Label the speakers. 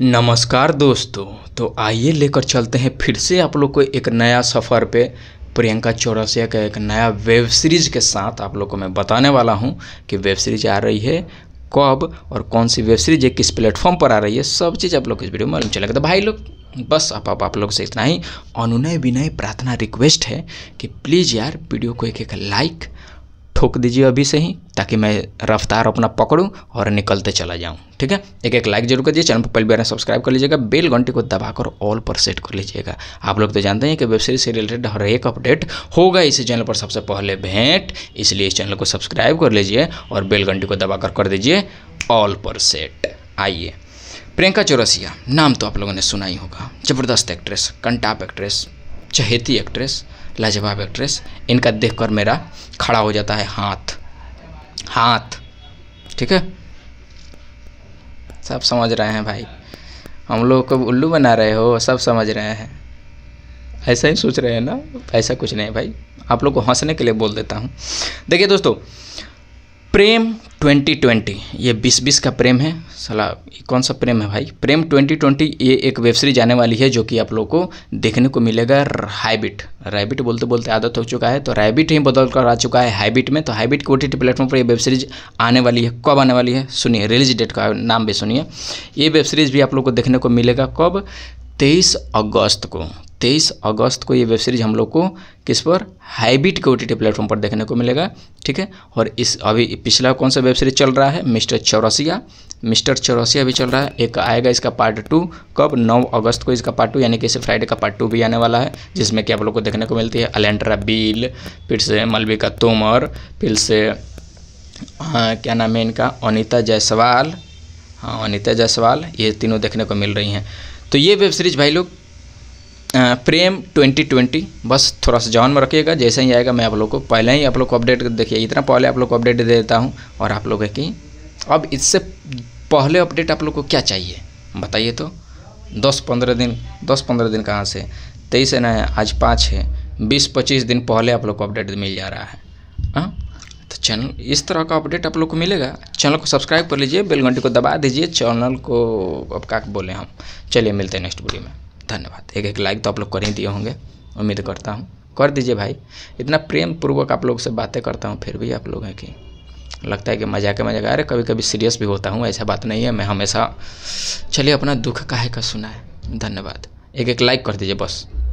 Speaker 1: नमस्कार दोस्तों तो आइए लेकर चलते हैं फिर से आप लोग को एक नया सफ़र पे प्रियंका चौरसिया का एक नया वेब सीरीज़ के साथ आप लोग को मैं बताने वाला हूँ कि वेब सीरीज़ आ रही है कब और कौन सी वेब सीरीज किस प्लेटफॉर्म पर आ रही है सब चीज़ आप लोग इस वीडियो में मालूम चलेगा तो भाई लोग बस आप आप, आप लोग से इतना ही अनुनय विनय प्रार्थना रिक्वेस्ट है कि प्लीज़ यार वीडियो को एक एक लाइक ठोक दीजिए अभी से ही ताकि मैं रफ्तार अपना पकड़ूँ और निकलते चला जाऊँ ठीक है एक एक लाइक जरूर दीजिए चैनल पर पहली बार सब्सक्राइब कर लीजिएगा बेल घंटी को दबाकर ऑल पर सेट कर लीजिएगा आप लोग तो जानते हैं कि वेब सीरीज से रिलेटेड हर एक अपडेट होगा इसी चैनल पर सबसे पहले भेंट इसलिए इस चैनल को सब्सक्राइब कर लीजिए और बेल घंटे को दबाकर कर दीजिए ऑल पर सेट आइए प्रियंका चौरसिया नाम तो आप लोगों ने सुना ही होगा ज़बरदस्त एक्ट्रेस कंटाप एक्ट्रेस चहेती एक्ट्रेस लाजवाब एक्ट्रेस इनका देखकर मेरा खड़ा हो जाता है हाथ हाथ ठीक है सब समझ रहे हैं भाई हम लोग को उल्लू बना रहे हो सब समझ रहे हैं ऐसा ही सोच रहे हैं ना ऐसा कुछ नहीं भाई आप लोग को हंसने के लिए बोल देता हूँ देखिए दोस्तों प्रेम ट्वेंटी ट्वेंटी ये बीस बीस का प्रेम है सला कौन सा प्रेम है भाई प्रेम ट्वेंटी ट्वेंटी ये एक वेब सीरीज आने वाली है जो कि आप लोग को देखने को मिलेगा हाइबिट रैबिट बोलते बोलते आदत हो चुका है तो रैबिट ही बदल कर आ चुका है हैबिट में तो हैबिट के ओ प्लेटफॉर्म पर ये वेब सीरीज आने वाली है कब आने वाली है सुनिए रिलीज डेट का नाम भी सुनिए ये वेब सीरीज भी आप लोग को देखने को मिलेगा कब तेईस अगस्त को तेईस अगस्त को ये वेब सीरीज हम लोग को किस पर हाइबिट के ओ प्लेटफॉर्म पर देखने को मिलेगा ठीक है और इस अभी पिछला कौन सा वेब सीरीज चल रहा है मिस्टर चौरसिया मिस्टर चौरसिया भी चल रहा है एक आएगा इसका पार्ट टू कब 9 अगस्त को इसका पार्ट टू यानी कि इसे फ्राइडे का पार्ट टू भी आने वाला है जिसमें कि आप लोग को देखने को मिलती है अलेंड्रा बिल फिर से मलबिका तोमर फिर से आ, क्या नाम है इनका अनिता जायसवाल हाँ अनिता जायसवाल ये तीनों देखने को मिल रही हैं तो ये वेब सीरीज भाई लोग प्रेम 2020 बस थोड़ा सा जान में रखिएगा जैसे ही आएगा मैं आप लोग को पहले ही आप लोग को अपडेट देखिए इतना पहले आप लोग को अपडेट दे देता हूँ और आप लोग है कि अब इससे पहले अपडेट आप लोग को क्या चाहिए बताइए तो दस पंद्रह दिन दस पंद्रह दिन कहाँ से तेईस है ना आज पाँच है बीस पच्चीस दिन पहले आप लोग को अपडेट मिल जा रहा है हाँ तो चैनल इस तरह का अपडेट आप लोग को मिलेगा चैनल को सब्सक्राइब कर लीजिए बेल घंटी को दबा दीजिए चैनल को अब क्या बोले हम चलिए मिलते हैं नेक्स्ट वीडियो में धन्यवाद एक एक लाइक तो आप लोग कर ही दिए होंगे उम्मीद करता हूँ कर दीजिए भाई इतना प्रेम पूर्वक आप लोग से बातें करता हूँ फिर भी आप लोग हैं कि लगता है कि मजाक मजाक अरे कभी कभी सीरियस भी होता हूँ ऐसा बात नहीं है मैं हमेशा चलिए अपना दुख काहे का सुना है धन्यवाद एक एक लाइक कर दीजिए बस